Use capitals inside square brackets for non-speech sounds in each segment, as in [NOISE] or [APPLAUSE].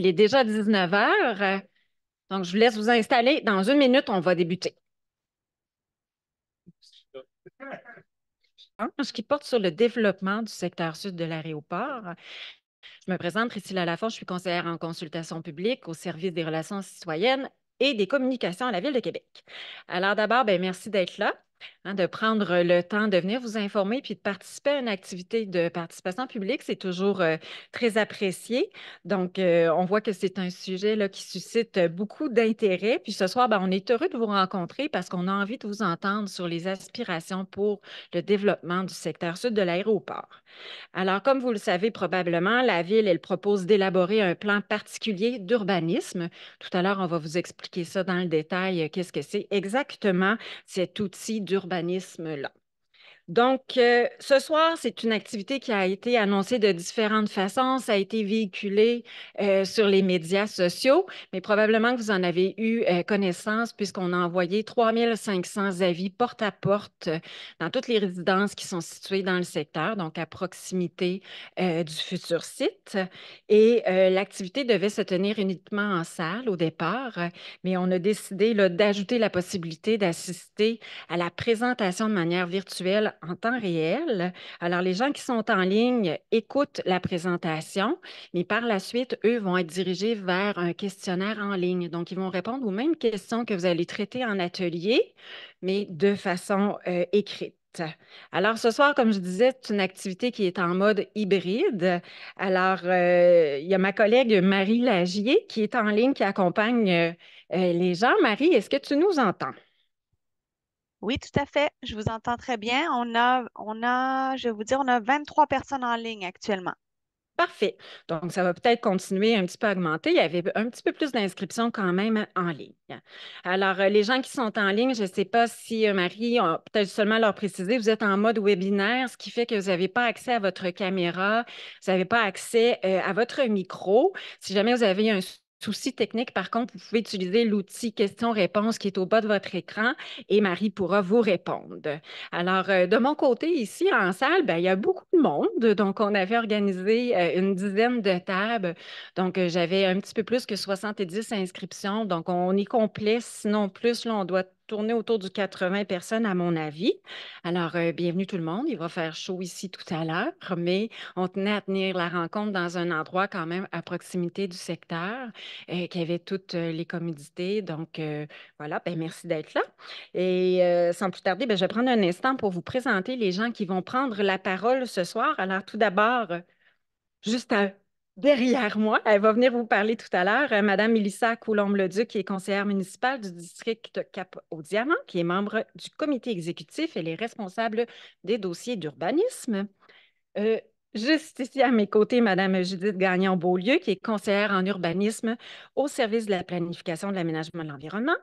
Il est déjà 19 heures. Euh, donc, je vous laisse vous installer. Dans une minute, on va débuter. [LAUGHS] Ce qui porte sur le développement du secteur sud de l'aéroport. Je me présente Priscilla Lafont, je suis conseillère en consultation publique au service des relations citoyennes et des communications à la Ville de Québec. Alors d'abord, ben, merci d'être là. Hein, de prendre le temps de venir vous informer puis de participer à une activité de participation publique, c'est toujours très apprécié. Donc, on voit que c'est un sujet là, qui suscite beaucoup d'intérêt. Puis ce soir, ben, on est heureux de vous rencontrer parce qu'on a envie de vous entendre sur les aspirations pour le développement du secteur sud de l'aéroport. Alors, comme vous le savez probablement, la Ville, elle propose d'élaborer un plan particulier d'urbanisme. Tout à l'heure, on va vous expliquer ça dans le détail, qu'est-ce que c'est exactement cet outil urbanisme là donc, euh, ce soir, c'est une activité qui a été annoncée de différentes façons. Ça a été véhiculé euh, sur les médias sociaux, mais probablement que vous en avez eu euh, connaissance puisqu'on a envoyé 3500 avis porte à porte dans toutes les résidences qui sont situées dans le secteur, donc à proximité du futur site. Et l'activité devait se tenir uniquement en salle au départ, mais on a décidé d'ajouter la possibilité d'assister à la présentation de manière virtuelle en temps réel. Alors, les gens qui sont en ligne écoutent la présentation, mais par la suite, eux vont être dirigés vers un questionnaire en ligne. Donc, ils vont répondre aux mêmes questions que vous allez traiter en atelier, mais de façon euh, écrite. Alors, ce soir, comme je disais, c'est une activité qui est en mode hybride. Alors, euh, il y a ma collègue Marie Lagier qui est en ligne, qui accompagne euh, les gens. Marie, est-ce que tu nous entends? Oui, tout à fait. Je vous entends très bien. On a, on a, je vais vous dire, on a 23 personnes en ligne actuellement. Parfait. Donc, ça va peut-être continuer un petit peu à augmenter. Il y avait un petit peu plus d'inscriptions quand même en ligne. Alors, euh, les gens qui sont en ligne, je ne sais pas si euh, Marie, peut-être seulement leur préciser, vous êtes en mode webinaire, ce qui fait que vous n'avez pas accès à votre caméra, vous n'avez pas accès euh, à votre micro. Si jamais vous avez un Soucis technique, par contre, vous pouvez utiliser l'outil question-réponse qui est au bas de votre écran et Marie pourra vous répondre. Alors, euh, de mon côté, ici en salle, ben, il y a beaucoup de monde. Donc, on avait organisé euh, une dizaine de tables. Donc, euh, j'avais un petit peu plus que 70 inscriptions. Donc, on est complet, sinon plus, là, on doit tourner autour du 80 personnes, à mon avis. Alors, euh, bienvenue tout le monde. Il va faire chaud ici tout à l'heure, mais on tenait à tenir la rencontre dans un endroit quand même à proximité du secteur euh, qui avait toutes euh, les commodités. Donc, voilà, ben, merci d'être là. Et sans plus tarder, ben, je vais prendre un instant pour vous présenter les gens qui vont prendre la parole ce soir. Alors, tout d'abord, juste à derrière moi. Elle va venir vous parler tout à l'heure. Euh, Madame Mélissa Coulombe-Leduc, qui est conseillère municipale du district Cap au Diamant, qui est membre du comité exécutif. et les responsable des dossiers d'urbanisme. Euh, juste ici à mes côtés, Madame Judith Gagnon-Beaulieu, qui est conseillère en urbanisme au service de la planification de l'aménagement de l'environnement.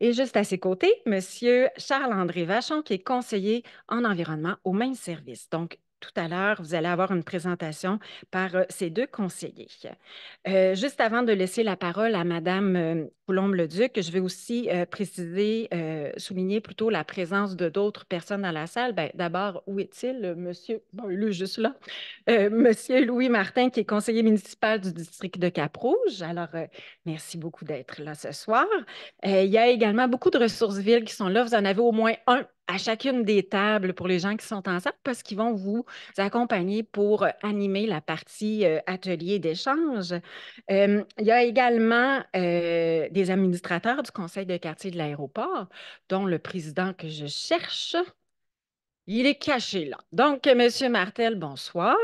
Et juste à ses côtés, Monsieur Charles-André Vachon, qui est conseiller en environnement au même service. Donc, tout à l'heure, vous allez avoir une présentation par euh, ces deux conseillers. Euh, juste avant de laisser la parole à Madame euh, Coulombe-Leduc, je vais aussi préciser, souligner plutôt la présence de d'autres personnes dans la salle. Ben, d'abord, où est-il, Monsieur, bon, il juste là, Monsieur Louis Martin, qui est conseiller municipal du district de Cap-Rouge. Alors, merci beaucoup d'être là ce soir. il y a également beaucoup de ressources villes qui sont là. Vous en avez au moins un à chacune des tables pour les gens qui sont en salle parce qu'ils vont vous accompagner pour euh, animer la partie euh, atelier d'échange. il y a également euh, des administrateurs du conseil de quartier de l'aéroport, dont le président que je cherche, il est caché là. Donc, Monsieur Martel, bonsoir.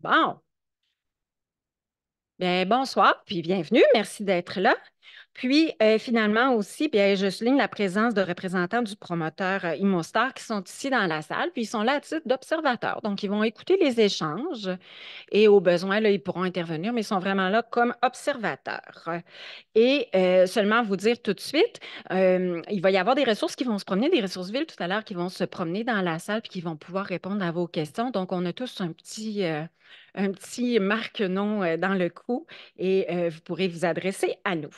Bon, Bien, bonsoir, puis bienvenue. Merci d'être là. Puis, euh, finalement aussi, bien, je souligne la présence de représentants du promoteur euh, Imostar Immostar qui sont ici dans la salle, puis ils sont là à titre d'observateurs. Donc, ils vont écouter les échanges et au besoin, là, ils pourront intervenir, mais ils sont vraiment là comme observateurs. Et euh, seulement vous dire tout de suite, il va y avoir des ressources qui vont se promener, des ressources villes tout à l'heure qui vont se promener dans la salle puis qui vont pouvoir répondre à vos questions. Donc, on a tous un petit un petit marque-nom euh, dans le cou et euh, vous pourrez vous adresser à nous.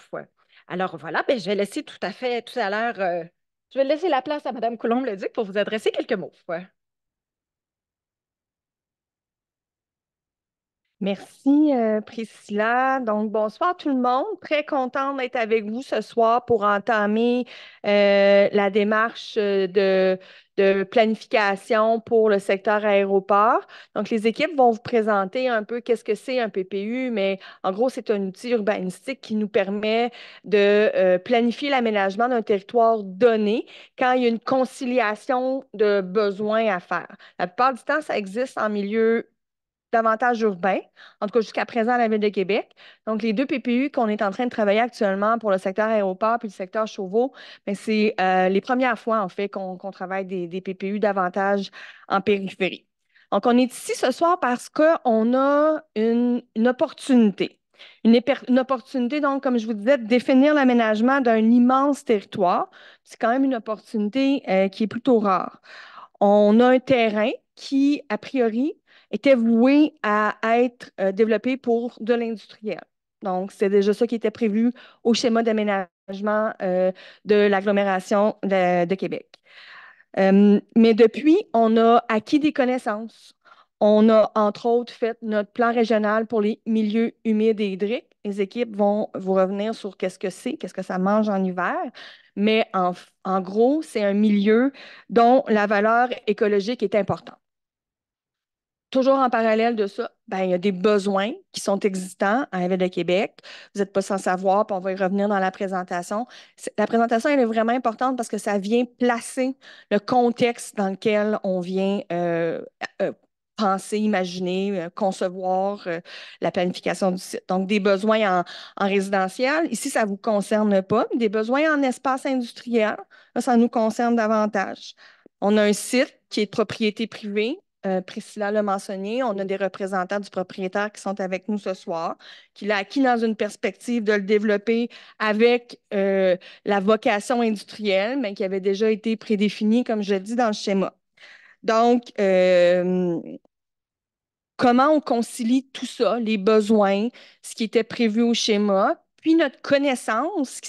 Alors voilà, ben, je vais laisser tout à fait tout à l'heure, euh, je vais laisser la place à Mme Coulombe-Leduc pour vous adresser quelques mots. Merci euh, Priscilla. Donc bonsoir tout le monde. Très content d'être avec vous ce soir pour entamer euh, la démarche euh, de, planification pour le secteur aéroport. Donc les équipes vont vous présenter un peu qu'est-ce que c'est un PPU, mais en gros c'est un outil urbanistique qui nous permet de planifier l'aménagement d'un territoire donné quand il y a une conciliation de besoins à faire. La plupart du temps ça existe en milieu davantage urbain, en tout cas jusqu'à présent à la Ville de Québec. Donc, les deux PPU qu'on est en train de travailler actuellement pour le secteur aéroport puis le secteur Chauveau, ben, c'est euh, les premières fois, en fait, qu'on travaille des, des PPU davantage en périphérie. Donc, on est ici ce soir parce qu'on a une, opportunité. Une, opportunité, donc, comme je vous disais, de définir l'aménagement d'un immense territoire. C'est quand même une opportunité euh, qui est plutôt rare. On a un terrain qui, a priori, était voué à être euh, développé pour de l'industriel. Donc, c'est déjà ça qui était prévu au schéma d'aménagement euh, de l'agglomération de, Québec. Euh, mais depuis, on a acquis des connaissances. On a, entre autres, fait notre plan régional pour les milieux humides et hydriques. Les équipes vont vous revenir sur qu'est-ce que c'est, qu'est-ce que ça mange en hiver. Mais en gros, c'est un milieu dont la valeur écologique est importante toujours en parallèle de ça, ben, il y a des besoins qui sont existants à la de Québec. Vous n'êtes pas sans savoir, puis on va y revenir dans la présentation. La présentation, elle est vraiment importante parce que ça vient placer le contexte dans lequel on vient euh, euh, penser, imaginer, euh, concevoir la planification du site. Donc, des besoins en, résidentiel, ici, ça ne vous concerne pas. Des besoins en espace industriel, ça nous concerne davantage. On a un site qui est de propriété privée. Euh, Priscilla l'a mentionné, on a des représentants du propriétaire qui sont avec nous ce soir, qui a acquis dans une perspective de le développer avec euh, la vocation industrielle, mais qui avait déjà été prédéfinie, comme je l'ai dis, dans le schéma. Donc, euh, comment on concilie tout ça, les besoins, ce qui était prévu au schéma, puis notre connaissance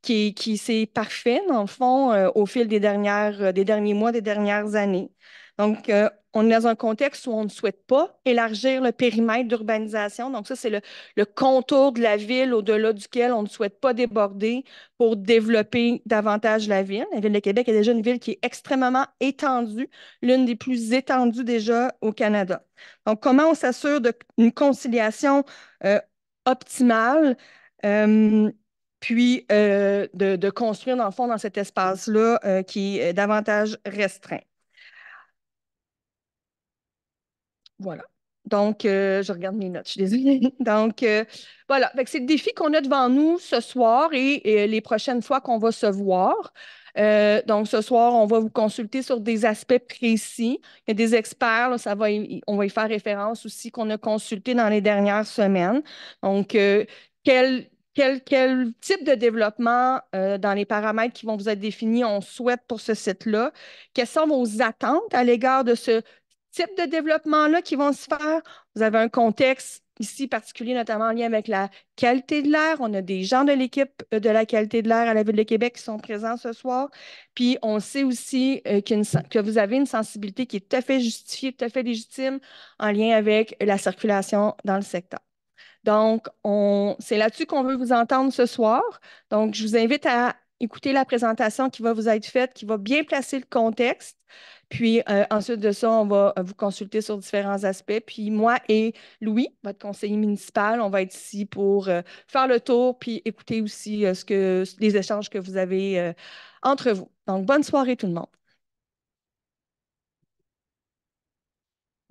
qui s'est parfaite, dans fond, au fil des, des derniers mois, des dernières années. Donc, euh, on est dans un contexte où on ne souhaite pas élargir le périmètre d'urbanisation. Donc, ça, c'est le, contour de la ville au-delà duquel on ne souhaite pas déborder pour développer davantage la ville. La ville de Québec est déjà une ville qui est extrêmement étendue, l'une des plus étendues déjà au Canada. Donc, comment on s'assure d'une conciliation euh, optimale? Euh, puis de, construire, dans le fond, dans cet espace-là qui est davantage restreint. Voilà. Donc, euh, je regarde mes notes, je suis désolée. [LAUGHS] Donc, euh, voilà. C'est le défi qu'on a devant nous ce soir et, les prochaines fois qu'on va se voir. Euh, donc, ce soir, on va vous consulter sur des aspects précis. Il y a des experts, ça va on va y faire référence aussi, qu'on a consulté dans les dernières semaines. Donc, quel, type de développement dans les paramètres qui vont vous être définis on souhaite pour ce site-là? Quelles sont vos attentes à l'égard de ce de développement-là qui vont se faire. Vous avez un contexte ici particulier, notamment en lien avec la qualité de l'air. On a des gens de l'équipe euh, de la qualité de l'air à la Ville de Québec qui sont présents ce soir. Puis on sait aussi euh, que vous avez une sensibilité qui est tout à fait justifiée, tout à fait légitime en lien avec la circulation dans le secteur. Donc, c'est là-dessus qu'on veut vous entendre ce soir. Donc, je vous invite à écouter la présentation qui va vous être faite, qui va bien placer le contexte. Puis euh, ensuite de ça, on va euh, vous consulter sur différents aspects. Puis moi et Louis, votre conseiller municipal, on va être ici pour euh, faire le tour puis écouter aussi les échanges que vous avez entre vous. Donc, bonne soirée tout le monde.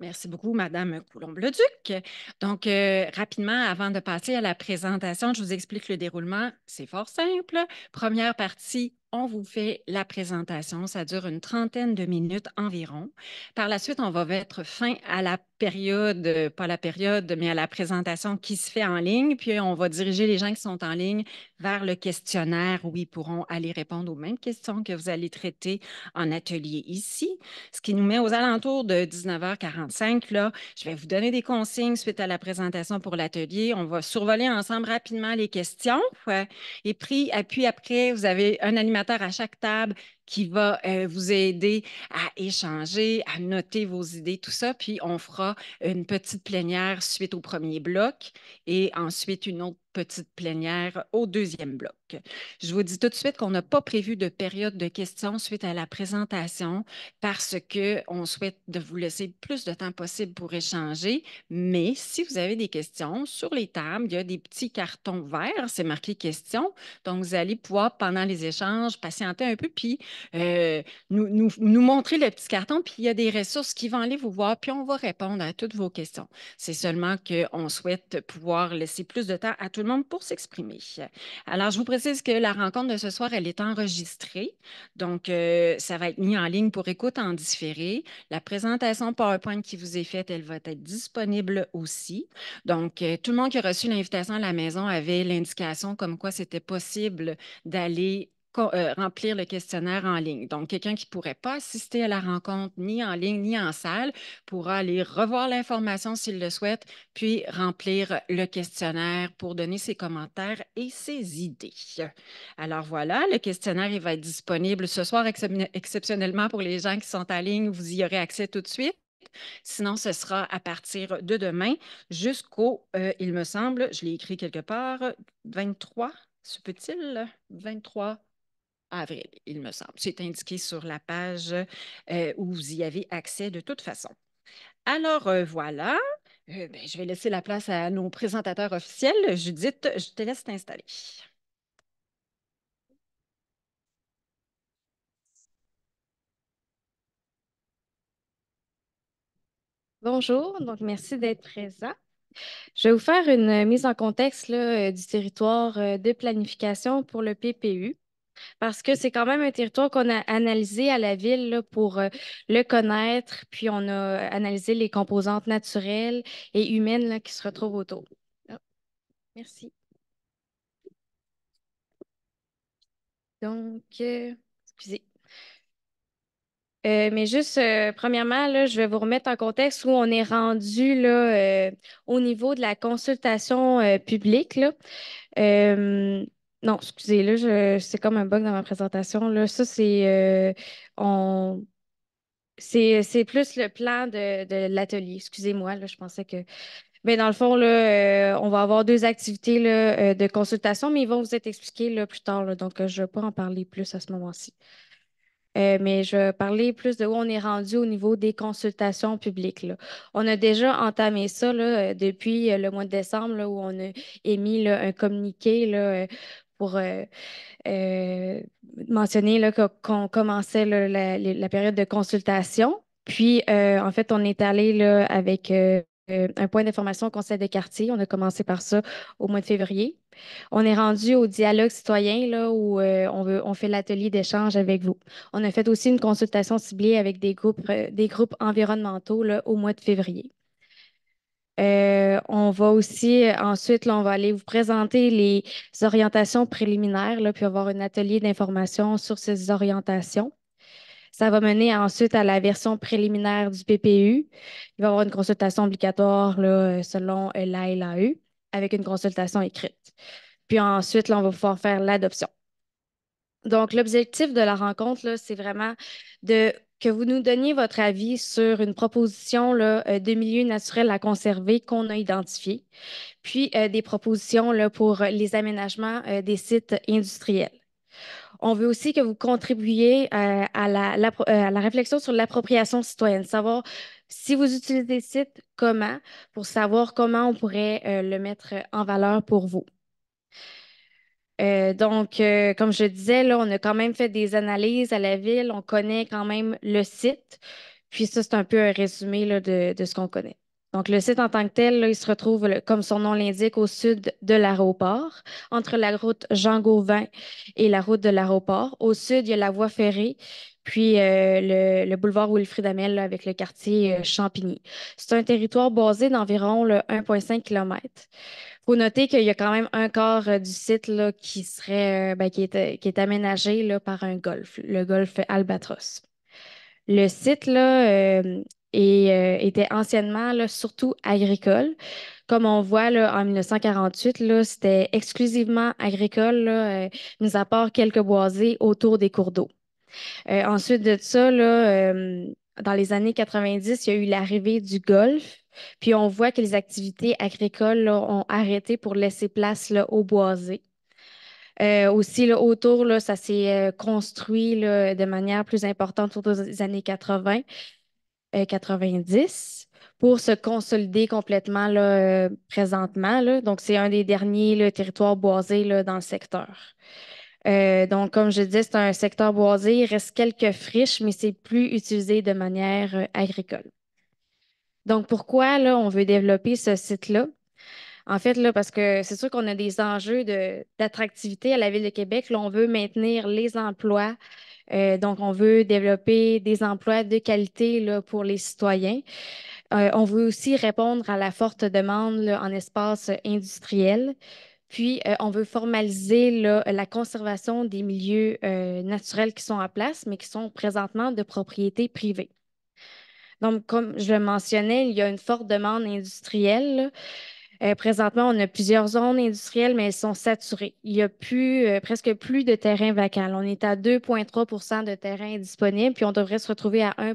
Merci beaucoup, Madame Coulombe-Leduc. Donc, rapidement, avant de passer à la présentation, je vous explique le déroulement. C'est fort simple. Première partie, on vous fait la présentation. Ça dure une trentaine de minutes environ. Par la suite, on va mettre fin à la période, euh, pas la période, mais à la présentation qui se fait en ligne. Puis on va diriger les gens qui sont en ligne vers le questionnaire où ils pourront aller répondre aux mêmes questions que vous allez traiter en atelier ici. Ce qui nous met aux alentours de 19h45. Là, je vais vous donner des consignes suite à la présentation pour l'atelier. On va survoler ensemble rapidement les questions. Et puis, puis après, vous avez un animateur à chaque table qui va euh, vous aider à échanger, à noter vos idées, tout ça. Puis on fera une petite plénière suite au premier bloc et ensuite une autre petite plénière au deuxième bloc. Je vous dis tout de suite qu'on n'a pas prévu de période de questions suite à la présentation parce qu'on souhaite de vous laisser plus de temps possible pour échanger. Mais si vous avez des questions, sur les tables, il y a des petits cartons verts, c'est marqué questions. Donc, vous allez pouvoir, pendant les échanges, patienter un peu, puis euh, nous, montrer le petit carton, puis il y a des ressources qui vont aller vous voir, puis on va répondre à toutes vos questions. C'est seulement qu'on souhaite pouvoir laisser plus de temps à tout le monde pour s'exprimer. Alors, je vous précise que la rencontre de ce soir, elle est enregistrée. Donc, euh, ça va être mis en ligne pour écoute en différé. La présentation PowerPoint qui vous est faite, elle va être disponible aussi. Donc, euh, tout le monde qui a reçu l'invitation à la maison avait l'indication comme quoi c'était possible d'aller euh, remplir le questionnaire en ligne. Donc, quelqu'un qui ne pourrait pas assister à la rencontre ni en ligne ni en salle pourra aller revoir l'information s'il le souhaite, puis remplir le questionnaire pour donner ses commentaires et ses idées. Alors voilà, le questionnaire, il va être disponible ce soir exceptionnellement pour les gens qui sont en ligne. Vous y aurez accès tout de suite. Sinon, ce sera à partir de demain jusqu'au, euh, il me semble, je l'ai écrit quelque part, 23, se peut-il? 23 avril, il me semble. C'est indiqué sur la page euh, où vous y avez accès de toute façon. Alors euh, voilà, euh, ben, je vais laisser la place à nos présentateurs officiels. Judith, je te laisse t'installer. Bonjour, donc merci d'être présent. Je vais vous faire une mise en contexte du territoire de planification pour le PPU parce que c'est quand même un territoire qu'on a analysé à la ville pour euh, le connaître, puis on a euh, analysé les composantes naturelles et humaines qui se retrouvent autour. Ah. Merci. Donc, euh, excusez. mais juste, premièrement, je vais vous remettre en contexte où on est rendu là, au niveau de la consultation publique. Là. Non, excusez, là, je, c'est comme un bug dans ma présentation. Là, ça, c'est euh, on c'est, plus le plan de, l'atelier. Excusez-moi, je pensais que. Mais dans le fond, là, euh, on va avoir deux activités euh, de consultation, mais ils vont vous être expliqués là, plus tard. donc, je ne vais pas en parler plus à ce moment-ci. mais je vais parler plus de où on est rendu au niveau des consultations publiques. On a déjà entamé ça là, depuis le mois de décembre, où on a émis un communiqué pour euh, euh, mentionner qu'on commençait la, période de consultation. Puis, euh, en fait, on est allé là, avec un point d'information au conseil des quartiers. On a commencé par ça au mois de février. On est rendu au dialogue citoyen, là, où on, on fait l'atelier d'échange avec vous. On a fait aussi une consultation ciblée avec des groupes, des groupes environnementaux au mois de février. Euh, on va aussi, ensuite, là, on va aller vous présenter les orientations préliminaires, là, puis avoir un atelier d'information sur ces orientations. Ça va mener ensuite à la version préliminaire du PPU. Il va y avoir une consultation obligatoire selon euh, la e, avec une consultation écrite. Puis ensuite, là, on va pouvoir faire l'adoption. Donc, l'objectif de la rencontre, c'est vraiment de que vous nous donniez votre avis sur une proposition euh, de milieu naturel à conserver qu'on a identifié, puis euh, des propositions pour euh, les aménagements des sites industriels. On veut aussi que vous contribuiez à, la, à, la, réflexion sur l'appropriation citoyenne, savoir si vous utilisez le site, comment, pour savoir comment on pourrait le mettre en valeur pour vous. Euh, donc, euh, comme je disais, là, on a quand même fait des analyses à la ville, on connaît quand même le site. Puis ça, c'est un peu un résumé là, de, de ce qu'on connaît. Donc, le site en tant que tel, il se retrouve, comme son nom l'indique, au sud de l'aéroport, entre la route Jean Gauvin et la route de l'aéroport. Au sud, il y a la voie ferrée, puis euh, le, boulevard Wilfrid Amel avec le quartier euh, Champigny. C'est un territoire basé d'environ 1,5 km. Il faut noter qu'il y a quand même un quart euh, du site qui, serait, ben, qui, est, aménagé là, par un golfe, le golfe Albatros. Le site, là, et euh, était anciennement surtout agricole. Comme on voit là, en 1948, c'était exclusivement agricole, nous euh, à part quelques boisés autour des cours d'eau. Euh, ensuite de ça, euh, dans les années 90, il y a eu l'arrivée du golfe, Puis on voit que les activités agricoles ont arrêté pour laisser place aux boisés. aussi, là, autour, là, ça s'est construit de manière plus importante autour des années 80. 90 euh, pour se consolider complètement là, euh, présentement. Là. Donc, c'est un des derniers territoires boisés dans le secteur. Euh, donc, comme je disais, c'est un secteur boisé. Il reste quelques friches, mais c'est plus utilisé de manière agricole. Donc, pourquoi là, on veut développer ce site-là? En fait, là, parce que c'est sûr qu'on a des enjeux d'attractivité à la Ville de Québec. on veut maintenir les emplois, euh, donc, on veut développer des emplois de qualité pour les citoyens. Euh, on veut aussi répondre à la forte demande en espace industriel. Puis, euh, on veut formaliser la conservation des milieux naturels qui sont en place, mais qui sont présentement de propriété privée. Donc, comme je le mentionnais, il y a une forte demande industrielle. Euh, présentement, on a plusieurs zones industrielles, mais elles sont saturées. Il n'y a plus, euh, presque plus de terrain vacant. On est à 2,3 de terrain disponible, puis on devrait se retrouver à 1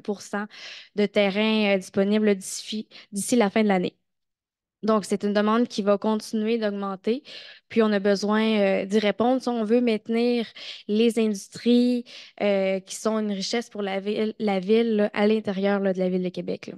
de terrain euh, disponible d'ici la fin de l'année. Donc, c'est une demande qui va continuer d'augmenter. Puis, on a besoin d'y répondre. Si on veut maintenir les industries qui sont une richesse pour la ville, la ville à l'intérieur de la ville de Québec. Là.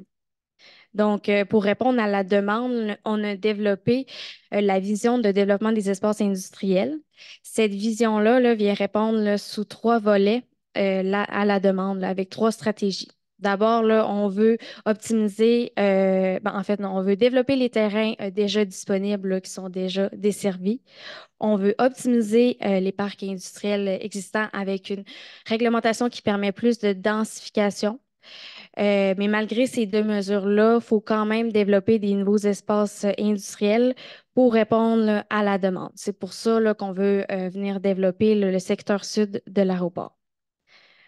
Donc, euh, pour répondre à la demande, on a développé euh, la vision de développement des espaces industriels. Cette vision-là vient répondre sous trois volets euh, à la demande, avec trois stratégies. D'abord, on veut optimiser, ben, en fait, on veut développer les terrains déjà disponibles qui sont déjà desservis. On veut optimiser les parcs industriels existants avec une réglementation qui permet plus de densification. Euh, mais malgré ces deux mesures-là, il faut quand même développer des nouveaux espaces euh, industriels pour répondre à la demande. C'est pour ça qu'on veut euh, venir développer le secteur sud de l'aéroport.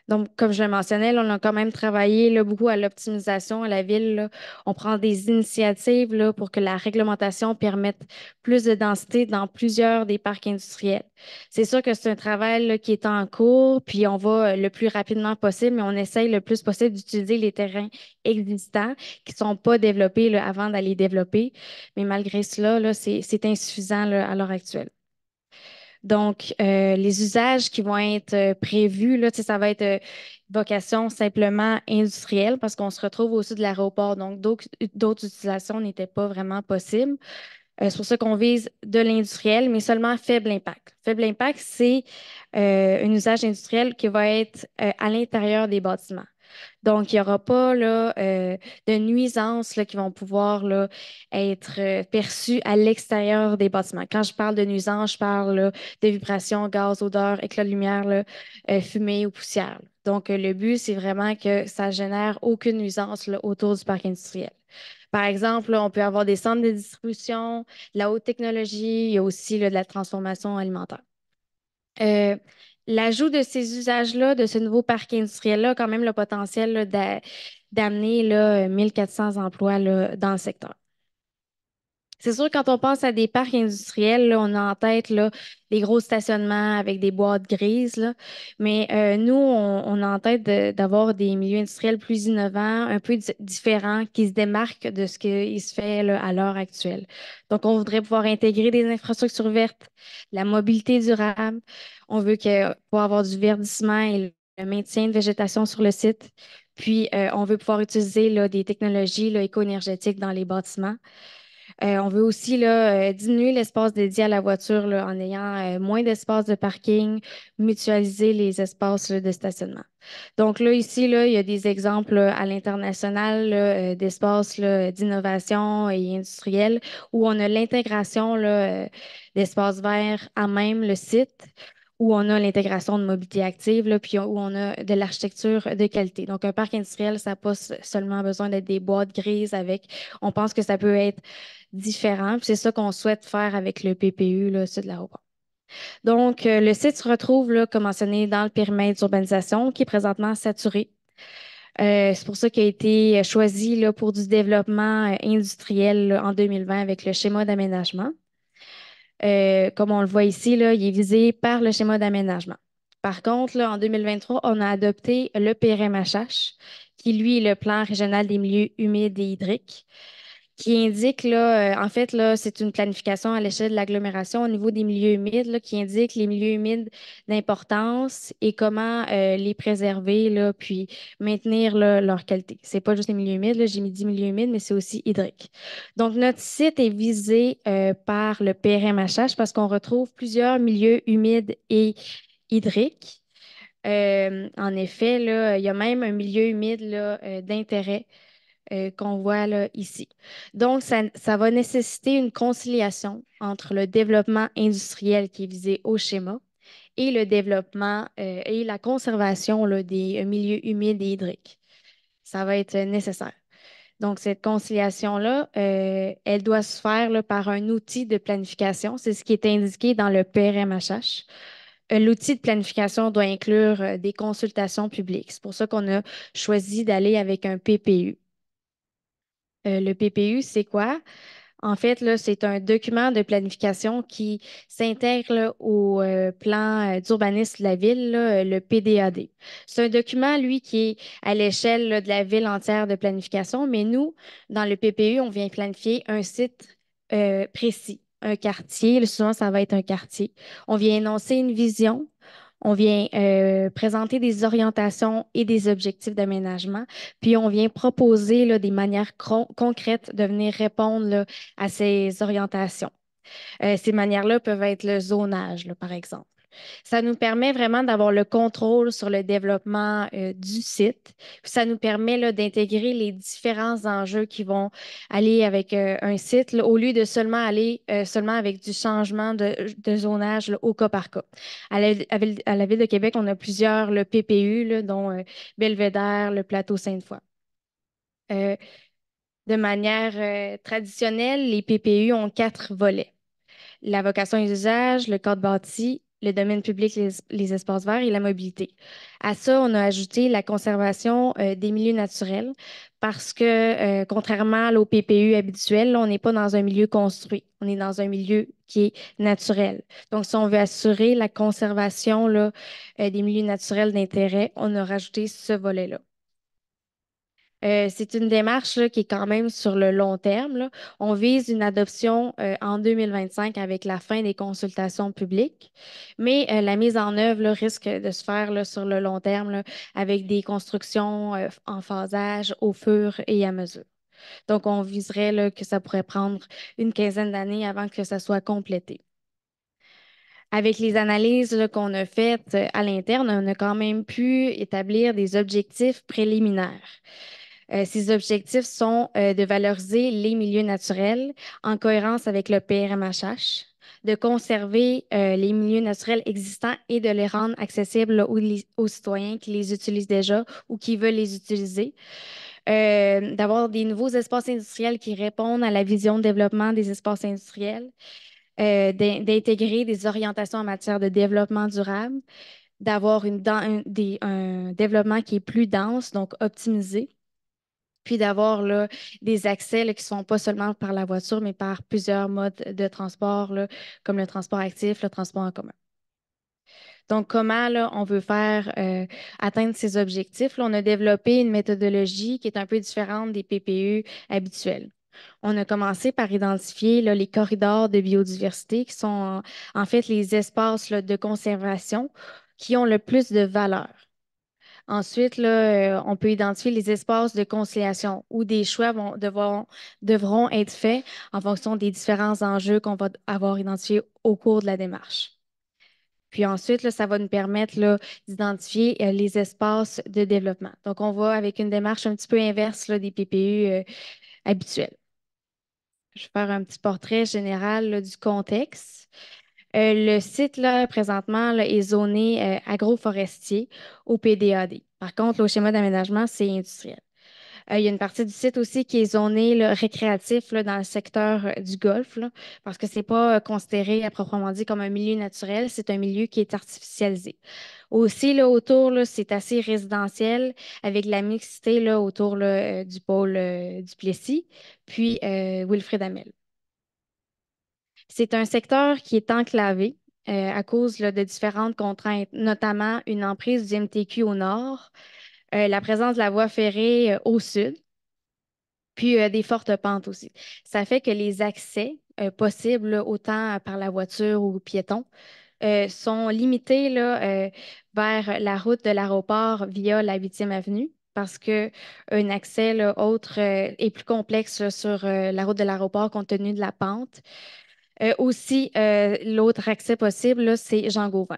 Donc, comme je le mentionnais, on a quand même travaillé là, beaucoup à l'optimisation à la ville. On prend des initiatives là, pour que la réglementation permette plus de densité dans plusieurs des parcs industriels. C'est sûr que c'est un travail qui est en cours, puis on va euh, le plus rapidement possible, mais on essaye le plus possible d'utiliser les terrains existants qui ne sont pas développés là, avant d'aller développer. Mais malgré cela, là, c'est insuffisant à l'heure actuelle. Donc, euh, les usages qui vont être euh, prévus, là, ça va être euh, vocation simplement industrielle parce qu'on se retrouve au dessus de l'aéroport. Donc, d'autres utilisations n'étaient pas vraiment possibles. c'est pour ça qu'on vise de l'industriel, mais seulement faible impact. Faible impact, c'est un usage industriel qui va être à l'intérieur des bâtiments. Donc, il n'y aura pas là, euh, de nuisances qui vont pouvoir là, être euh, perçues à l'extérieur des bâtiments. Quand je parle de nuisances, je parle de vibrations, gaz, odeurs, éclats de lumière, euh, fumée ou poussière. Donc, le but, c'est vraiment que ça ne génère aucune nuisance autour du parc industriel. Par exemple, on peut avoir des centres de distribution, de la haute technologie, il y a aussi de la transformation alimentaire l'ajout de ces usages-là, de ce nouveau parc industriel-là, a quand même le potentiel d'amener 1 1400 emplois dans le secteur. C'est sûr, quand on pense à des parcs industriels, on a en tête là, les gros stationnements avec des boîtes grises. Mais euh, nous, on, a en tête d'avoir des milieux industriels plus innovants, un peu différents, qui se démarquent de ce qui se fait à l'heure actuelle. Donc, on voudrait pouvoir intégrer des infrastructures vertes, la mobilité durable, on veut que, pour avoir du verdissement et le maintien de végétation sur le site, puis euh, on veut pouvoir utiliser des technologies éco-énergétiques dans les bâtiments. Euh, on veut aussi euh, diminuer l'espace dédié à la voiture en ayant moins d'espace de parking, mutualiser les espaces de stationnement. Donc là, ici, il y a des exemples à l'international d'espaces d'innovation et industriels où on a l'intégration d'espaces verts à même le site où on a l'intégration de mobilité active, là, puis où on a de l'architecture de qualité. Donc, un parc industriel, ça n'a pas seulement besoin d'être des boîtes grises avec, on pense que ça peut être différent. C'est ça qu'on souhaite faire avec le PPU, là, sud de la Roba. Donc, euh, le site se retrouve, là, comme mentionné, dans le périmètre d'urbanisation qui est présentement saturé. Euh, c'est pour ça qu'il a été choisi là, pour du développement euh, industriel en 2020 avec le schéma d'aménagement. Euh, comme on le voit ici, là, il est visé par le schéma d'aménagement. Par contre, en 2023, on a adopté le PRMHH, qui lui est le plan régional des milieux humides et hydriques qui indique, là, euh, en fait, là, c'est une planification à l'échelle de l'agglomération au niveau des milieux humides, là, qui indique les milieux humides d'importance et comment euh, les préserver, là, puis maintenir leur qualité. Ce n'est pas juste les milieux humides, j'ai mis 10 milieux humides, mais c'est aussi hydrique. Donc, notre site est visé euh, par le PRMHH parce qu'on retrouve plusieurs milieux humides et hydriques. en effet, là, il y a même un milieu humide d'intérêt euh, qu'on voit là, ici. Donc, ça, va nécessiter une conciliation entre le développement industriel qui est visé au schéma et le développement euh, et la conservation des euh, milieux humides et hydriques. Ça va être nécessaire. Donc, cette conciliation-là, elle doit se faire par un outil de planification. C'est ce qui est indiqué dans le PRMHH. L'outil de planification doit inclure des consultations publiques. C'est pour ça qu'on a choisi d'aller avec un PPU. Euh, le PPU, c'est quoi? En fait, c'est un document de planification qui s'intègre au euh, plan euh, d'urbanisme de la ville, le PDAD. C'est un document, lui, qui est à l'échelle de la ville entière de planification, mais nous, dans le PPU, on vient planifier un site précis, un quartier. Souvent, ça va être un quartier. On vient énoncer une vision, on vient euh, présenter des orientations et des objectifs d'aménagement, puis on vient proposer des manières concrètes de venir répondre à ces orientations. Euh, ces manières-là peuvent être le zonage, par exemple. Ça nous permet vraiment d'avoir le contrôle sur le développement euh, du site. Ça nous permet d'intégrer les différents enjeux qui vont aller avec euh, un site au lieu de seulement aller euh, seulement avec du changement de, zonage au cas par cas. À la, Ville de Québec, on a plusieurs le PPU, dont Belvédère, le plateau Sainte-Foy de manière traditionnelle, les PPU ont quatre volets. La vocation et usage, le code bâti, le domaine public, les, espaces verts et la mobilité. À ça, on a ajouté la conservation euh, des milieux naturels parce que, euh, contrairement à l'OPPU habituel, on n'est pas dans un milieu construit, on est dans un milieu qui est naturel. Donc, si on veut assurer la conservation euh, des milieux naturels d'intérêt, on a rajouté ce volet-là. Euh, c'est une démarche qui est quand même sur le long terme. On vise une adoption euh, en 2025 avec la fin des consultations publiques, mais euh, la mise en œuvre risque de se faire sur le long terme avec des constructions en phasage au fur et à mesure. Donc, on viserait que ça pourrait prendre une quinzaine d'années avant que ça soit complété avec les analyses qu'on a faites à l'interne, on a quand même pu établir des objectifs préliminaires. Euh, ses objectifs sont euh, de valoriser les milieux naturels en cohérence avec le PRMHH, de conserver euh, les milieux naturels existants et de les rendre accessibles aux, citoyens qui les utilisent déjà ou qui veulent les utiliser. d'avoir des nouveaux espaces industriels qui répondent à la vision de développement des espaces industriels, d'intégrer des orientations en matière de développement durable, d'avoir un développement qui est plus dense, donc optimisé, puis d'avoir des accès qui ne sont pas seulement par la voiture, mais par plusieurs modes de transport, comme le transport actif, le transport en commun. Donc, comment on veut faire euh, atteindre ces objectifs? on a développé une méthodologie qui est un peu différente des PPU e habituels. On a commencé par identifier les corridors de biodiversité qui sont en, fait les espaces de conservation qui ont le plus de valeur. Ensuite, euh, on peut identifier les espaces de conciliation où des choix vont devront être faits en fonction des différents enjeux qu'on va avoir identifiés au cours de la démarche. Puis ensuite, ça va nous permettre d'identifier euh, les espaces de développement. Donc, on va avec une démarche un petit peu inverse des PPU e, euh, habituels. Je vais faire un petit portrait général du contexte. Euh, le site, là, présentement, là, est zoné euh, agroforestier au PDAD. Par contre, le schéma d'aménagement, c'est industriel. Euh, il y a une partie du site aussi qui est zonée récréatif dans le secteur du golfe, parce que ce n'est pas considéré à proprement dit comme un milieu naturel, c'est un milieu qui est artificialisé. Aussi, là, autour, c'est assez résidentiel avec la mixité là, autour du pôle du Plessis, puis Wilfrid Amel. C'est un secteur qui est enclavé euh, à cause de différentes contraintes, notamment une emprise du MTQ au nord, euh, la présence de la voie ferrée euh, au sud, puis des fortes pentes aussi. Ça fait que les accès possibles, autant par la voiture ou piéton, sont limités vers la route de l'aéroport via la 8e avenue parce qu'un accès autre est plus complexe sur la route de l'aéroport compte tenu de la pente. Euh, aussi, euh, l'autre accès possible, c'est Jean Gauvin.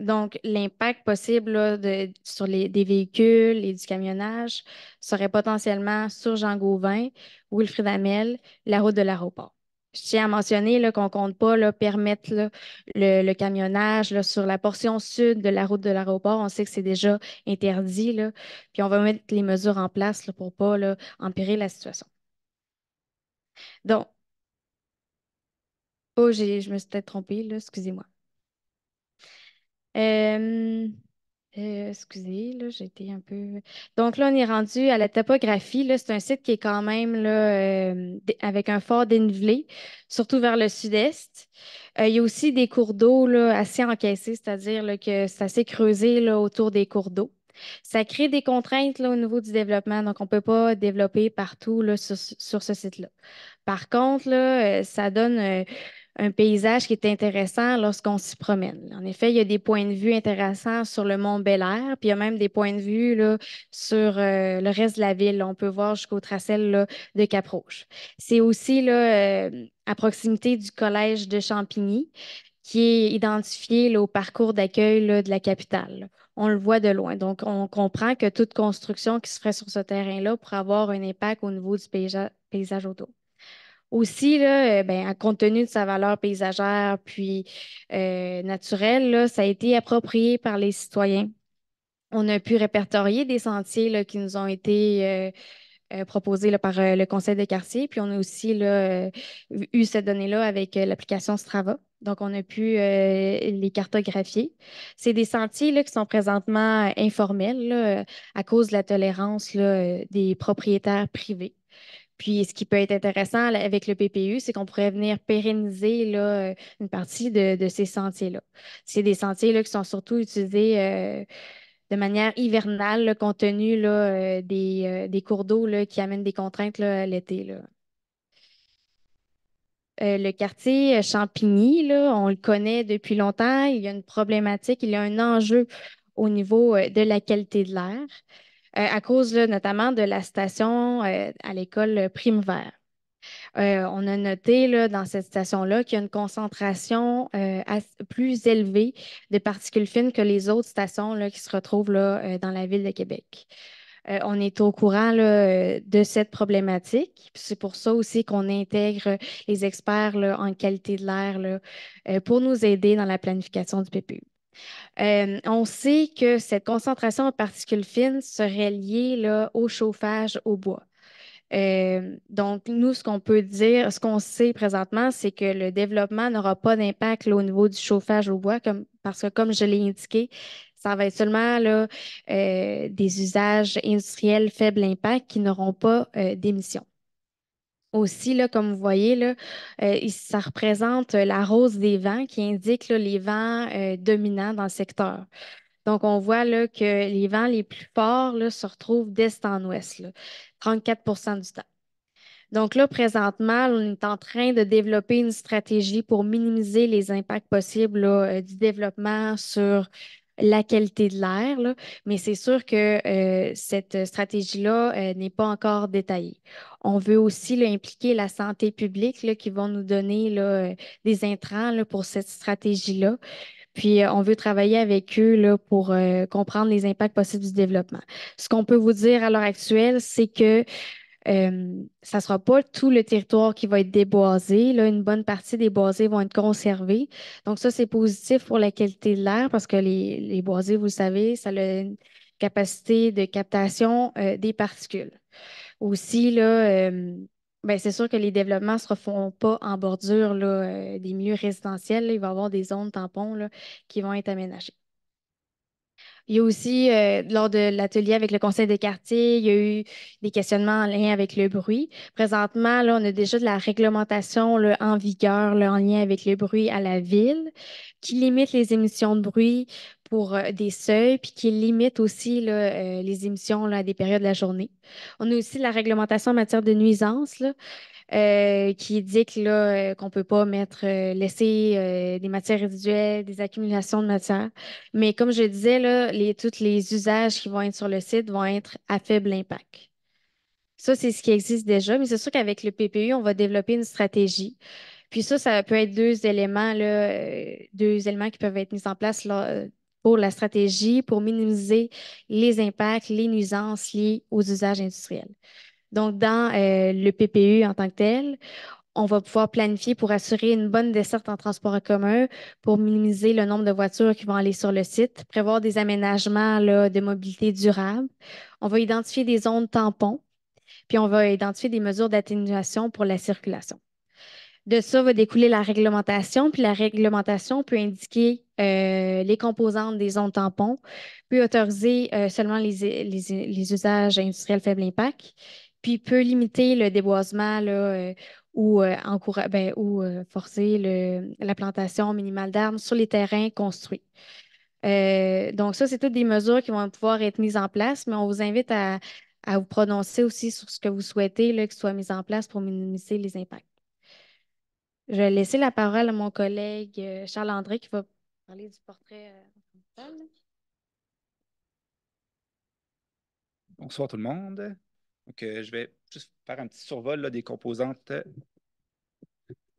Donc, l'impact possible là, de, sur les, des véhicules et du camionnage serait potentiellement sur Jean Gauvin, Wilfrid Hamel, la route de l'aéroport. Je tiens à mentionner qu'on ne compte pas là, permettre le, le, camionnage sur la portion sud de la route de l'aéroport. On sait que c'est déjà interdit. puis on va mettre les mesures en place pour ne pas empirer la situation. Donc, Oh, je me suis peut-être trompée, là, excusez-moi. Euh, euh, excusez, là, j'ai été un peu. Donc là, on est rendu à la topographie. Là, c'est un site qui est quand même là, euh, avec un fort dénivelé, surtout vers le sud-est. il y a aussi des cours d'eau là, assez encaissés, c'est-à-dire que ça s'est creusé là, autour des cours d'eau. Ça crée des contraintes là, au niveau du développement, donc on ne peut pas développer partout là, sur, ce site-là. Par contre, là, ça donne un paysage qui est intéressant lorsqu'on s'y promène. En effet, il y a des points de vue intéressants sur le mont Bel Air, puis il y a même des points de vue sur euh, le reste de la ville. On peut voir jusqu'au Tracé de Cap-Rouge. C'est aussi là, euh, à proximité du collège de Champigny qui est identifié au parcours d'accueil de la capitale. On le voit de loin. Donc, on comprend que toute construction qui se ferait sur ce terrain-là pourrait avoir un impact au niveau du paysage autour. Aussi, là, euh, ben, compte tenu de sa valeur paysagère puis euh, naturelle, là, ça a été approprié par les citoyens. On a pu répertorier des sentiers qui nous ont été euh, proposés par le conseil de quartier. Puis on a aussi là, eu cette donnée-là avec l'application Strava. Donc, on a pu les cartographier. C'est des sentiers qui sont présentement informels à cause de la tolérance des propriétaires privés. Puis, ce qui peut être intéressant avec le PPU, c'est qu'on pourrait venir pérenniser euh, une partie de, ces sentiers-là. C'est des sentiers là, qui sont surtout utilisés euh, de manière hivernale, compte tenu euh, des, cours d'eau qui amènent des contraintes l'été. le quartier Champigny, on le connaît depuis longtemps. Il y a une problématique, il y a un enjeu au niveau de la qualité de l'air. Euh, à cause notamment de la station euh, à l'école euh, primaire, Vert. on a noté là, dans cette station-là qu'il y a une concentration plus élevée de particules fines que les autres stations là, qui se retrouvent dans la ville de Québec. on est au courant de cette problématique. C'est pour ça aussi qu'on intègre les experts en qualité de l'air pour nous aider dans la planification du PPU. Euh, on sait que cette concentration en particules fines serait liée là, au chauffage au bois. Euh, donc, nous, ce qu'on peut dire, ce qu'on sait présentement, c'est que le développement n'aura pas d'impact au niveau du chauffage au bois, comme, parce que, comme je l'ai indiqué, ça va être seulement là, euh, des usages industriels faible impact qui n'auront pas d'émissions aussi, là, comme vous voyez, là, euh, ça représente euh, la rose des vents qui indique les vents euh, dominants dans le secteur. Donc, on voit là, que les vents les plus forts se retrouvent d'est en ouest, 34 du temps. Donc là, présentement, on est en train de développer une stratégie pour minimiser les impacts possibles du développement sur la qualité de l'air, mais c'est sûr que euh, cette stratégie-là euh, n'est pas encore détaillée. On veut aussi impliquer la santé publique là, qui vont nous donner là, euh, des intrants pour cette stratégie-là. Puis, on veut travailler avec eux là, pour comprendre les impacts possibles du développement. Ce qu'on peut vous dire à l'heure actuelle, c'est que euh, ça ne sera pas tout le territoire qui va être déboisé. Là, une bonne partie des boisés vont être conservés. Donc, ça, c'est positif pour la qualité de l'air parce que les, les, boisés, vous le savez, ça a une capacité de captation euh, des particules. Aussi, là, euh, ben, c'est sûr que les développements ne se feront pas en bordure là, des milieux résidentiels. Il va y avoir des zones tampons là, qui vont être aménagées. Il y a aussi, euh, lors de l'atelier avec le conseil des quartiers, il y a eu des questionnements en lien avec le bruit. Présentement, là, on a déjà de la réglementation là, en vigueur là, en lien avec le bruit à la ville qui limite les émissions de bruit pour euh, des seuils, puis qui limite aussi là, euh, les émissions là, à des périodes de la journée. On a aussi la réglementation en matière de nuisances. Là. Euh, qui que là, euh, qu'on ne peut pas mettre, euh, laisser des matières résiduelles, des accumulations de matières. Mais comme je disais, là, les, tous les usages qui vont être sur le site vont être à faible impact. Ça, c'est ce qui existe déjà, mais c'est sûr qu'avec le PPU, on va développer une stratégie. Puis ça, ça peut être deux éléments, deux éléments qui peuvent être mis en place pour la stratégie pour minimiser les impacts, les nuisances liées aux usages industriels. Donc, dans euh, le PPU en tant que tel, on va pouvoir planifier pour assurer une bonne desserte en transport en commun, pour minimiser le nombre de voitures qui vont aller sur le site, prévoir des aménagements de mobilité durable. On va identifier des zones tampons, puis on va identifier des mesures d'atténuation pour la circulation. De ça va découler la réglementation, puis la réglementation peut indiquer euh, les composantes des zones tampons, puis autoriser euh, seulement les, les usages industriels faible impact, puis peut limiter le déboisement euh, ou, euh, ben, ou euh, forcer la plantation minimale d'armes sur les terrains construits. donc, ça, c'est toutes des mesures qui vont pouvoir être mises en place, mais on vous invite à, vous prononcer aussi sur ce que vous souhaitez là, que soit mis en place pour minimiser les impacts. Je vais laisser la parole à mon collègue Charles André qui va parler du portrait. Bonsoir tout le monde. Donc, euh, je vais juste faire un petit survol des composantes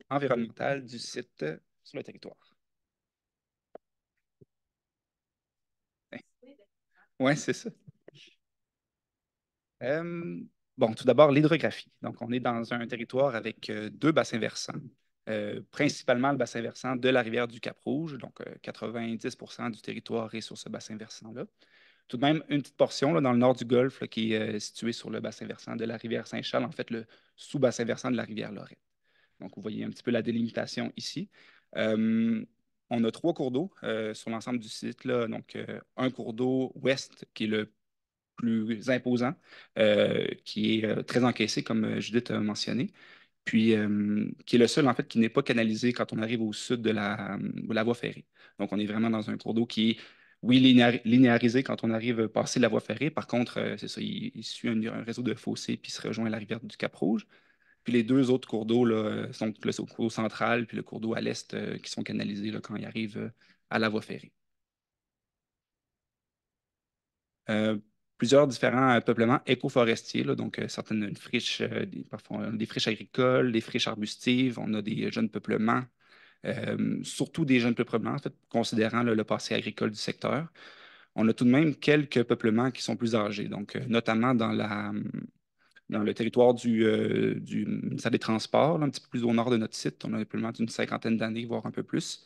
environnementales du site sur le territoire. Oui, c'est ça. Euh, bon, tout d'abord, l'hydrographie. Donc, on est dans un territoire avec euh, deux bassins versants, principalement le bassin versant de la rivière du Cap-Rouge. Donc, 90 du territoire est sur ce bassin versant-là tout de même une petite portion là, dans le nord du golfe qui est euh, située sur le bassin versant de la rivière Saint-Charles, en fait le sous-bassin versant de la rivière Lorette. Donc, vous voyez un petit peu la délimitation ici. Euh, on a trois cours d'eau euh, sur l'ensemble du site. Là. Donc, un cours d'eau ouest qui est le plus imposant, qui est très encaissé, comme Judith a mentionné, puis qui est le seul, en fait, qui n'est pas canalisé quand on arrive au sud de la, de la voie ferrée. Donc, on est vraiment dans un cours d'eau qui est oui, linéarisé quand on arrive euh, passer la voie ferrée. Par contre, euh, c'est ça, il, suit un, réseau de fossés puis se rejoint à la rivière du Cap-Rouge. Puis les deux autres cours d'eau euh, sont le cours central puis le cours d'eau à l'est qui sont canalisés là, quand ils arrivent à la voie ferrée. plusieurs différents peuplements écoforestiers, donc certaines friches, parfois des friches agricoles, des friches arbustives, on a des jeunes peuplements, euh, surtout des jeunes peuplements, en fait, considérant le passé agricole du secteur. On a tout de même quelques peuplements qui sont plus âgés, donc euh, notamment hum, dans, le territoire du, euh, hum, Ça, des Transports, un petit peu plus au nord de notre site. On a un peuplement d'une cinquantaine d'années, voire un peu plus.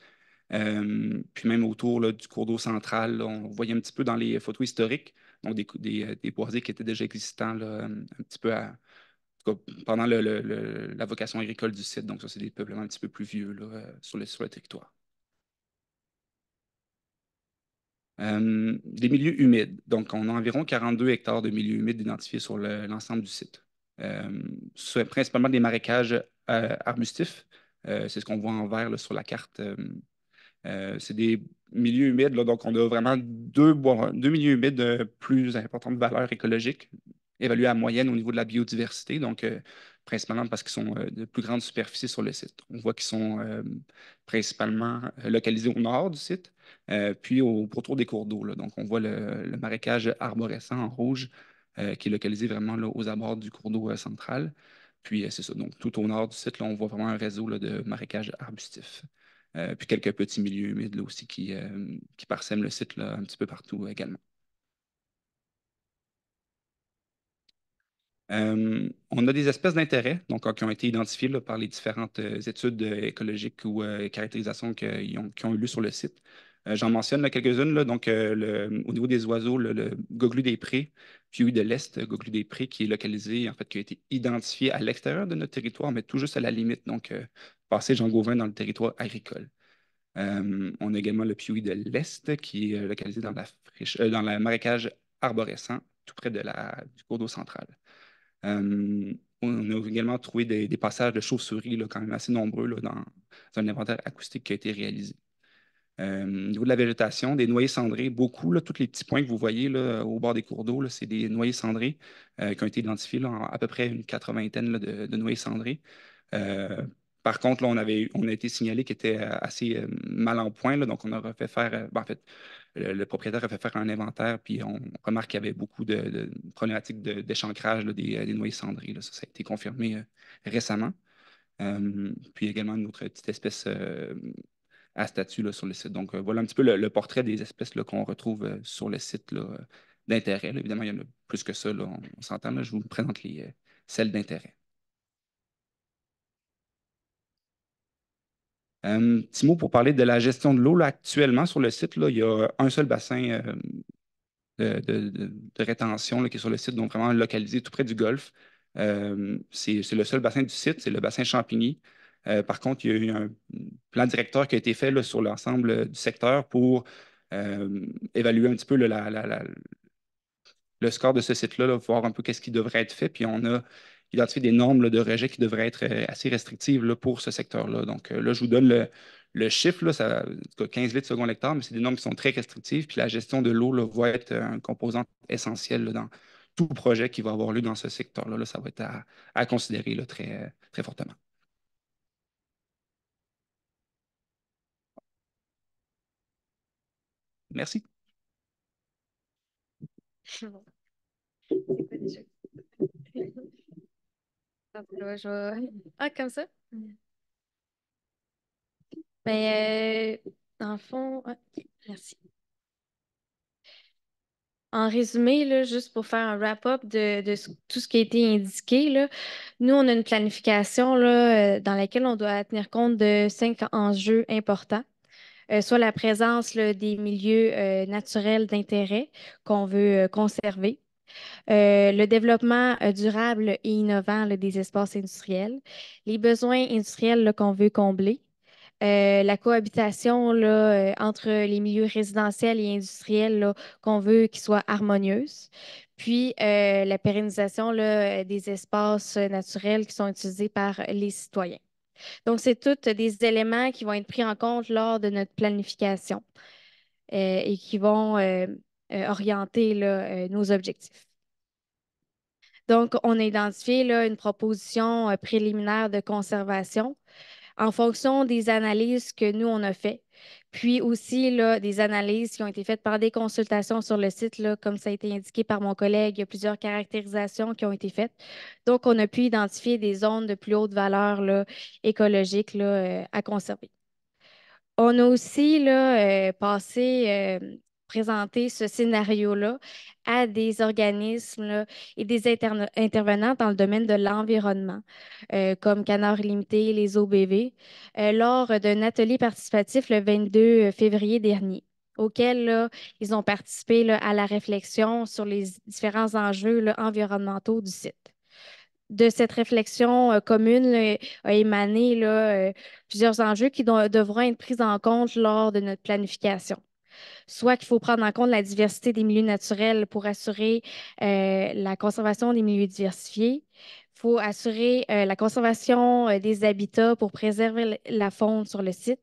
puis même autour du cours d'eau central, on voyait un petit peu dans les photos historiques, donc des, des, des boisés qui étaient déjà existants hum, un petit peu à, tout cas, pendant la vocation agricole du site. Donc, ça, c'est des peuplements un petit peu plus vieux euh, sur, le, sur le territoire. Euh, des milieux humides. Donc, on a environ 42 hectares de milieux humides identifiés sur l'ensemble du site. Euh, ce sont principalement des marécages arbustifs. c'est ce qu'on voit en vert sur la carte. c'est des milieux humides. donc, on a vraiment deux, deux milieux humides de plus importante valeur écologique, évalués à moyenne au niveau de la biodiversité, donc euh, principalement parce qu'ils sont euh, de plus grande superficie sur le site. On voit qu'ils sont euh, principalement localisés au nord du site, puis au pourtour des cours d'eau. Donc, on voit le, marécage arborescent en rouge qui est localisé vraiment là, aux abords du cours d'eau central. Puis c'est ça. Donc, tout au nord du site, on voit vraiment un réseau de marécages arbustifs. puis quelques petits milieux humides aussi qui, parsèment le site un petit peu partout également. Euh, on a des espèces d'intérêt, qui ont été identifiées par les différentes euh, études euh, écologiques ou caractérisations qui ont eu lieu sur le site. j'en mentionne quelques-unes. donc, au niveau des oiseaux, le, goglu des prés, puis de l'Est, goglu des prés, qui est localisé, en fait, qui a été identifié à l'extérieur de notre territoire, mais tout juste à la limite. Donc, passé Jean Gauvin dans le territoire agricole. on a également le pioui de l'Est qui est localisé dans, le marécage arborescent, tout près du cours d'eau central. Euh, on a également trouvé des, passages de chauves-souris quand même assez nombreux dans, un inventaire acoustique qui a été réalisé. Euh, au niveau de la végétation, des noyers cendrés, beaucoup, là, tous les petits points que vous voyez au bord des cours d'eau, c'est des noyers cendrés euh, qui ont été identifiés, à peu près une quatre-vingtaine de, de, noyers cendrés. par contre, là, on, avait, on a été signalé qu'ils étaient assez mal en point, donc on a refait faire, ben, le, propriétaire a fait faire un inventaire, puis on remarque qu'il y avait beaucoup de, problématiques d'échancrage de, des, euh, des, noyers cendrés. Ça, a été confirmé euh, récemment. Euh, puis également une autre petite espèce à statut sur le site. Donc voilà un petit peu le, portrait des espèces qu'on retrouve sur le site d'intérêt. Évidemment, il y en a plus que ça. on, s'entend s'entend. Je vous présente les, celles d'intérêt. Euh, petit mot pour parler de la gestion de l'eau. Actuellement, sur le site, il y a un seul bassin euh, de, rétention qui est sur le site, donc vraiment localisé tout près du golfe. Euh, c'est le seul bassin du site, c'est le bassin Champigny. Euh, par contre, il y a eu un plan directeur qui a été fait sur l'ensemble du secteur pour évaluer un petit peu le score de ce site-là, voir un peu qu'est-ce qui devrait être fait. Puis on a identifier des normes de rejet qui devraient être euh, assez restrictives pour ce secteur-là. Donc euh, là, je vous donne le, chiffre, là, ça, 15 litres seconde hectare, mais c'est des normes qui sont très restrictives. Puis la gestion de l'eau va être euh, un composant essentiel dans tout projet qui va avoir lieu dans ce secteur-là. ça va être à, considérer très, fortement. Merci. Ah, [LAUGHS] ah, comme ça? Mais euh, fond, merci. En résumé, là, juste pour faire un wrap-up de, tout ce qui a été indiqué, là, nous, on a une planification là, euh, dans laquelle on doit tenir compte de cinq enjeux importants. Euh, soit la présence des milieux naturels d'intérêt qu'on veut conserver, euh, le développement euh, durable et innovant des espaces industriels, les besoins industriels qu'on veut combler, euh, la cohabitation là, entre les milieux résidentiels et industriels qu'on veut qu'ils soient harmonieuses, puis la pérennisation là, des espaces naturels qui sont utilisés par les citoyens. Donc, c'est tous des éléments qui vont être pris en compte lors de notre planification et qui vont euh, orienter euh, nos objectifs. Donc, on a identifié là, une proposition euh, préliminaire de conservation en fonction des analyses que nous, on a faites, puis aussi des analyses qui ont été faites par des consultations sur le site, comme ça a été indiqué par mon collègue, il y a plusieurs caractérisations qui ont été faites. Donc, on a pu identifier des zones de plus haute valeur écologique à conserver. On a aussi là, passé présenter ce scénario-là à des organismes et des intervenants dans le domaine de l'environnement, euh, comme Canard Limité, les OBV, euh, lors d'un atelier participatif le 22 euh, février dernier auquel ils ont participé à la réflexion sur les différents enjeux environnementaux du site de cette réflexion commune a émané plusieurs enjeux qui devront être pris en compte lors de notre planification soit qu'il faut prendre en compte la diversité des milieux naturels pour assurer euh, la conservation des milieux diversifiés. Il faut assurer euh, la conservation euh, des habitats pour préserver la faune sur le site.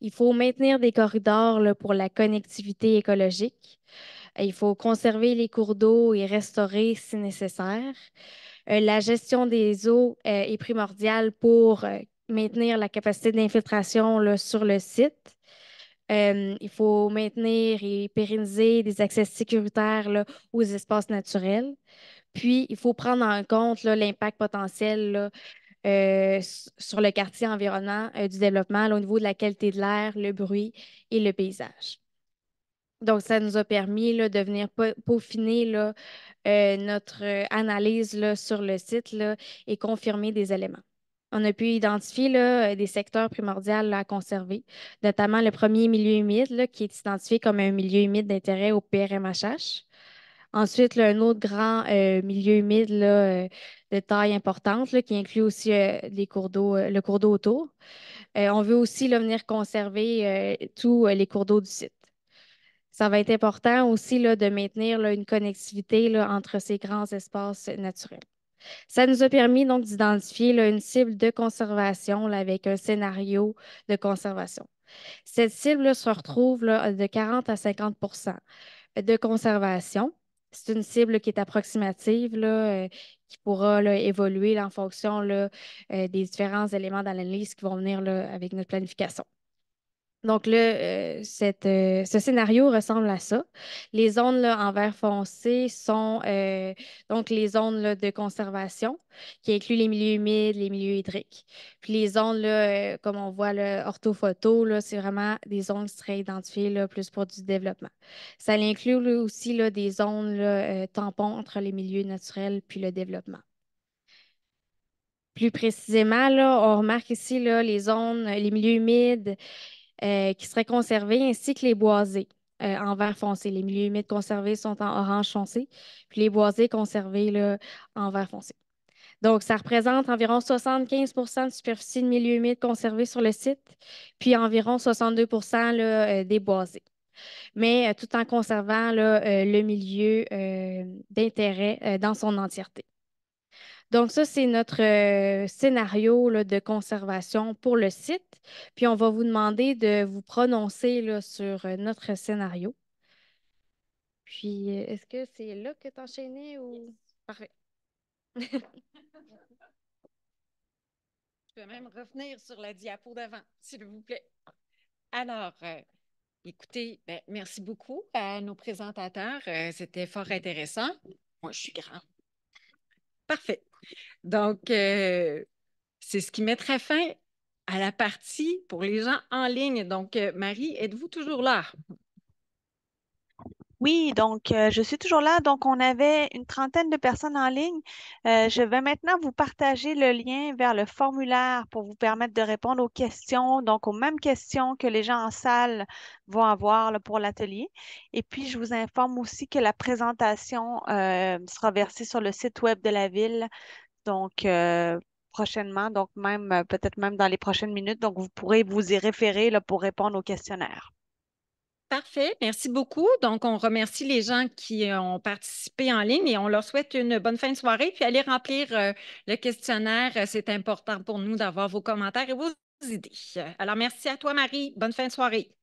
Il faut maintenir des corridors pour la connectivité écologique. Il faut conserver les cours d'eau et restaurer si nécessaire. la gestion des eaux est primordiale pour maintenir la capacité d'infiltration sur le site. Euh, il faut maintenir et pérenniser des accès sécuritaires aux espaces naturels. Puis, il faut prendre en compte l'impact potentiel euh, sur le quartier environnant euh, du développement au niveau de la qualité de l'air, le bruit et le paysage. Donc, ça nous a permis de venir peaufiner notre analyse sur le site et confirmer des éléments on a pu identifier là, euh, des secteurs primordiaux à conserver, notamment le premier milieu humide qui est identifié comme un milieu humide d'intérêt au PRMHH. Ensuite, un autre grand euh, milieu humide euh, de taille importante qui inclut aussi les cours d'eau, le cours d'eau autour. on veut aussi venir conserver tous les cours d'eau du site. Ça va être important aussi là, de maintenir une connectivité entre ces grands espaces naturels. Ça nous a permis donc d'identifier une cible de conservation avec un scénario de conservation. Cette cible se retrouve de 40 à 50 de conservation. C'est une cible qui est approximative, euh, qui pourra évoluer en fonction euh, des différents éléments d'analyse qui vont venir avec notre planification. Donc là, euh, cette, euh, ce scénario ressemble à ça. Les zones là, en vert foncé sont euh, donc les zones de conservation qui incluent les milieux humides, les milieux hydriques. Puis les zones, comme on voit orthophoto, c'est vraiment des zones qui seraient identifiées plus pour du développement. Ça inclut aussi des zones tampons entre les milieux naturels puis le développement. Plus précisément, là, on remarque ici là, les zones, les milieux humides euh, qui seraient conservés, ainsi que les boisés euh, en vert foncé. Les milieux humides conservés sont en orange foncé, puis les boisés conservés en vert foncé. Donc, ça représente environ 75 de superficie de milieux humides conservés sur le site, puis environ 62 euh, des boisés mais tout en conservant le milieu d'intérêt dans son entièreté. Donc, ça, c'est notre euh, scénario de conservation pour le site. Puis, on va vous demander de vous prononcer sur euh, notre scénario. Puis, euh, est-ce que c'est là que tu enchaîné ou. Parfait. [LAUGHS] Je peux même revenir sur la diapo d'avant, s'il vous plaît. Alors, écoutez, ben, merci beaucoup à nos présentateurs. C'était fort intéressant. Moi, je suis grand. Parfait. Donc, euh, c'est ce qui mettrait fin à la partie pour les gens en ligne. Donc, euh, Marie, êtes-vous toujours là? Oui, donc euh, je suis toujours là. Donc on avait une trentaine de personnes en ligne. Euh, je vais maintenant vous partager le lien vers le formulaire pour vous permettre de répondre aux questions, donc aux mêmes questions que les gens en salle vont avoir pour l'atelier. Et puis je vous informe aussi que la présentation euh, sera versée sur le site web de la ville. Donc prochainement, donc même peut-être même dans les prochaines minutes. Donc vous pourrez vous y référer pour répondre au questionnaire. Parfait, merci beaucoup. Donc, on remercie les gens qui euh, ont participé en ligne et on leur souhaite une bonne fin de soirée. Puis allez remplir euh, le questionnaire. Euh, c'est important pour nous d'avoir vos commentaires et vos idées. Alors, merci à toi, Marie. Bonne fin de soirée.